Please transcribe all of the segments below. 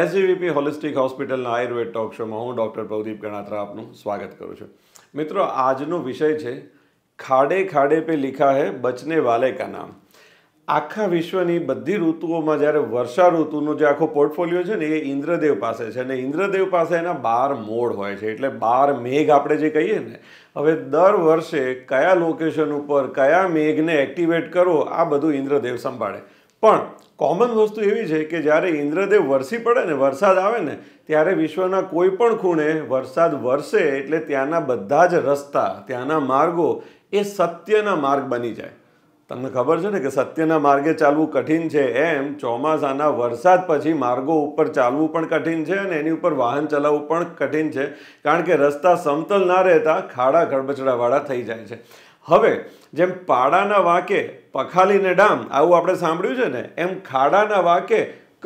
SGVP holistic હોસ્પિટલના Ayurveda talk શોમાં હું ડૉક્ટર પ્રદીપ ગણાત્રા આપનું સ્વાગત કરું છું મિત્રો આજનો વિષય છે ખાડે ખાડે પે લિખા હે બચને વાલે કા નામ આખા વિશ્વની બધી ઋતુઓમાં જ્યારે વર્ષા ઋતુનો જે આખો પોર્ટફોલિયો છે ને એ ઇન્દ્રદેવ પાસે છે અને ઇન્દ્રદેવ પાસે એના બાર મોડ હોય છે એટલે બાર મેઘ આપણે જે કહીએ ને હવે દર વર્ષે કયા લોકેશન ઉપર કયા મેઘને એક્ટિવેટ કરો આ બધું ઇન્દ્રદેવ સંભાળે પણ કોમન વસ્તુ એવી છે કે જ્યારે ઇન્દ્રદેવ વરસી પડે ને વરસાદ આવે ને ત્યારે વિશ્વના કોઈ પણ ખૂણે વરસાદ વરસે એટલે ત્યાંના બધા જ રસ્તા ત્યાંના માર્ગો એ સત્યના માર્ગ બની જાય તમને ખબર છે ને કે સત્યના માર્ગે ચાલવું કઠિન છે એમ ચોમાસાના વરસાદ પછી માર્ગો ઉપર ચાલવું પણ કઠિન છે અને એની ઉપર વાહન ચલાવવું પણ કઠિન છે કારણ કે રસ્તા સમતલ ના રહેતા ખાડા ખડબચડાવાળા થઈ જાય છે હવે જેમ પાડાના વાંકે પખાલીને ડામ આવું આપણે સાંભળ્યું છે ને એમ ખાડાના વાંકે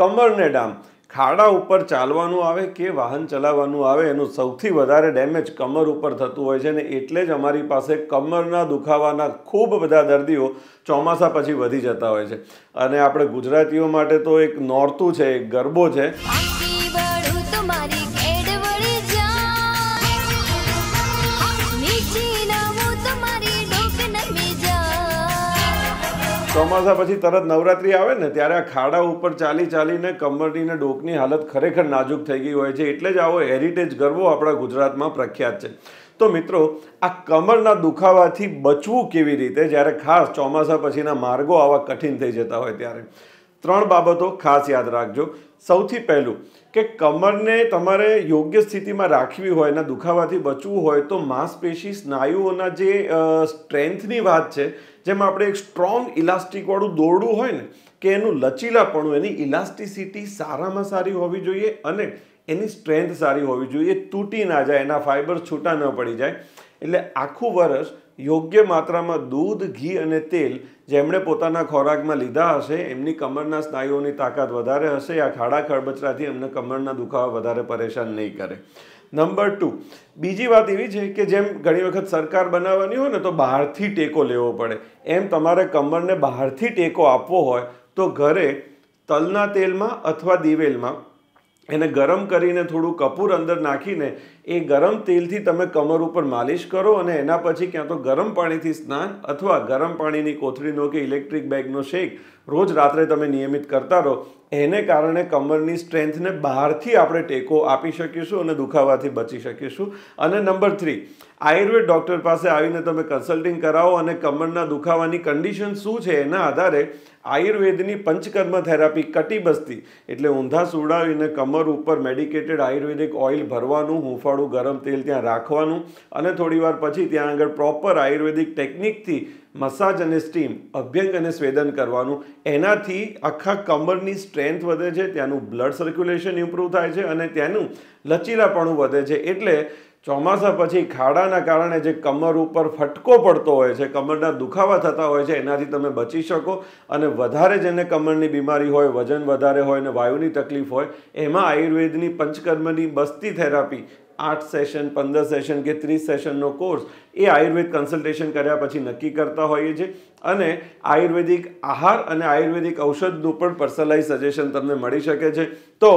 કમરને ડામ ખાડા ઉપર ચાલવાનું આવે કે વાહન ચલાવવાનું આવે એનું સૌથી વધારે ડેમેજ કમર ઉપર થતું હોય છે ને એટલે જ અમારી પાસે કમરના દુખાવાના ખૂબ બધા દર્દીઓ ચોમાસા પછી વધી જતા હોય છે અને આપણે ગુજરાતીઓ માટે તો એક નોરતું છે એક ગરબો છે ચોમાસા પછી તરત નવરાત્રી આવે ને ત્યારે આ ખાડા ઉપર ચાલી ચાલીને કમરની ને ડોકની હાલત ખરેખર નાજુક થઈ ગઈ હોય છે એટલે જ આવો હેરિટેજ ગરબો આપણા ગુજરાતમાં પ્રખ્યાત છે તો મિત્રો આ કમરના દુખાવાથી બચવું કેવી રીતે જ્યારે ખાસ ચોમાસા પછીના માર્ગો આવા કઠિન થઈ જતા હોય ત્યારે ત્રણ બાબતો ખાસ યાદ રાખજો સૌથી પહેલું કે કમરને તમારે યોગ્ય સ્થિતિમાં રાખવી હોય એના દુખાવાથી બચવું હોય તો માંસપેશી સ્નાયુઓના જે સ્ટ્રેન્થની વાત છે જેમાં આપણે એક સ્ટ્રોંગ ઇલાસ્ટિકવાળું દોરડું હોય ને કે એનું લચીલાપણું એની ઇલાસ્ટિસિટી સારામાં સારી હોવી જોઈએ અને એની સ્ટ્રેન્થ સારી હોવી જોઈએ તૂટી ના જાય એના ફાઇબર છૂટા ન પડી જાય એટલે આખું વર્ષ યોગ્ય માત્રામાં દૂધ ઘી અને તેલ જેમણે પોતાના ખોરાકમાં લીધા હશે એમની કમરના સ્નાયુઓની તાકાત વધારે હશે આ ખાડા ખળબચરાથી એમને કમરના દુખાવા વધારે પરેશાન નહીં કરે નંબર ટુ બીજી વાત એવી છે કે જેમ ઘણી વખત સરકાર બનાવવાની હોય ને તો બહારથી ટેકો લેવો પડે એમ તમારે કમરને બહારથી ટેકો આપવો હોય તો ઘરે તલના તેલમાં અથવા દિવેલમાં એને ગરમ કરીને થોડું કપૂર અંદર નાખીને એ ગરમ તેલથી તમે કમર ઉપર માલિશ કરો અને એના પછી ક્યાં તો ગરમ પાણીથી સ્નાન અથવા ગરમ પાણીની કોથળીનો કે ઇલેક્ટ્રિક બેગનો શેક રોજ રાત્રે તમે નિયમિત કરતા રહો એને કારણે કમરની સ્ટ્રેન્થને બહારથી આપણે ટેકો આપી શકીશું અને દુખાવાથી બચી શકીશું અને નંબર થ્રી આયુર્વેદ ડૉક્ટર પાસે આવીને તમે કન્સલ્ટિંગ કરાવો અને કમરના દુખાવાની કન્ડિશન શું છે એના આધારે આયુર્વેદની પંચકર્મ થેરાપી કટી બસ્તી એટલે ઊંધા સુડાવીને કમર ઉપર મેડિકેટેડ આયુર્વેદિક ઓઇલ ભરવાનું હુંફાળું વાળું ગરમ તેલ ત્યાં રાખવાનું અને થોડીવાર પછી ત્યાં આગળ પ્રોપર આયુર્વેદિક ટેકનિકથી મસાજ અને સ્ટીમ અભ્યંગ અને સ્વેદન કરવાનું એનાથી આખા કમરની સ્ટ્રેન્થ વધે છે ત્યાંનું બ્લડ સર્ક્યુલેશન ઇમ્પ્રૂવ થાય છે અને ત્યાંનું લચીલાપણું વધે છે એટલે ચોમાસા પછી ખાડાના કારણે જે કમર ઉપર ફટકો પડતો હોય છે કમરના દુખાવા થતા હોય છે એનાથી તમે બચી શકો અને વધારે જેને કમરની બીમારી હોય વજન વધારે હોય અને વાયુની તકલીફ હોય એમાં આયુર્વેદની પંચકર્મની બસ્તી થેરાપી આઠ સેશન પંદર સેશન કે ત્રીસ સેશનનો કોર્સ એ આયુર્વેદ કન્સલ્ટેશન કર્યા પછી નક્કી કરતા હોઈએ છીએ અને આયુર્વેદિક આહાર અને આયુર્વેદિક ઔષધનું પણ પર્સનલાઇઝ સજેશન તમને મળી શકે છે તો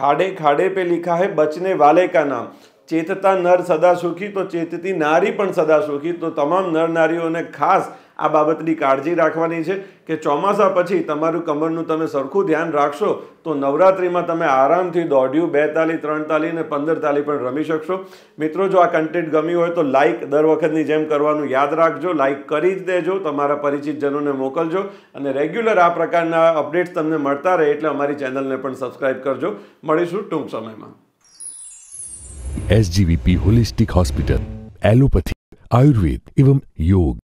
ખાડે ખાડે પે લિખા હે બચને વાલે કા નામ ચેતતા નર સદા સુખી તો ચેતતી નારી પણ સદા સુખી તો તમામ નર નારીઓને ખાસ આ બાબતની કાળજી રાખવાની છે કે ચોમાસા પછી તમારું કમરનું તમે સરખું ધ્યાન રાખશો તો નવરાત્રિમાં તમે આરામથી દોઢ્યું બે તાલી ત્રણ તાલી અને પંદર તાલી પણ રમી શકશો મિત્રો જો આ કન્ટેન્ટ ગમ્યું હોય તો લાઇક દર વખતની જેમ કરવાનું યાદ રાખજો લાઇક કરી જ દેજો તમારા પરિચિતજનોને મોકલજો અને રેગ્યુલર આ પ્રકારના અપડેટ્સ તમને મળતા રહે એટલે અમારી ચેનલને પણ સબસ્ક્રાઇબ કરજો મળીશું ટૂંક સમયમાં SGVP holistic hospital allopathy Ayurveda એવં યોગ